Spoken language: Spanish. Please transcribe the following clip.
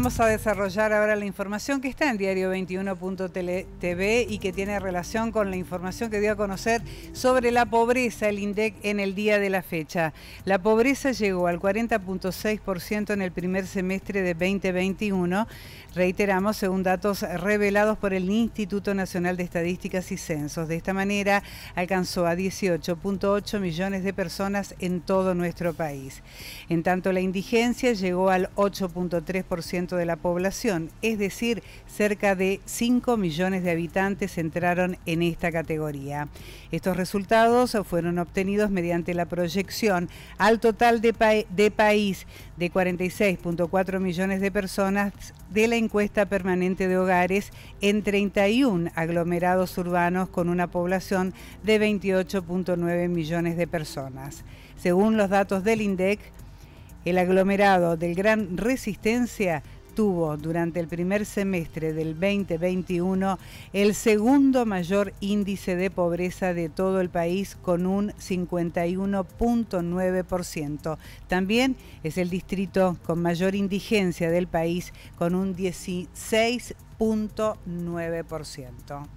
Vamos a desarrollar ahora la información que está en diario21.tv y que tiene relación con la información que dio a conocer sobre la pobreza el INDEC en el día de la fecha. La pobreza llegó al 40.6% en el primer semestre de 2021, reiteramos según datos revelados por el Instituto Nacional de Estadísticas y Censos. De esta manera alcanzó a 18.8 millones de personas en todo nuestro país. En tanto, la indigencia llegó al 8.3% de la población, es decir, cerca de 5 millones de habitantes entraron en esta categoría. Estos resultados fueron obtenidos mediante la proyección al total de país de 46.4 millones de personas de la encuesta permanente de hogares en 31 aglomerados urbanos con una población de 28.9 millones de personas. Según los datos del INDEC, el aglomerado del Gran Resistencia tuvo durante el primer semestre del 2021 el segundo mayor índice de pobreza de todo el país con un 51.9%. También es el distrito con mayor indigencia del país con un 16.9%.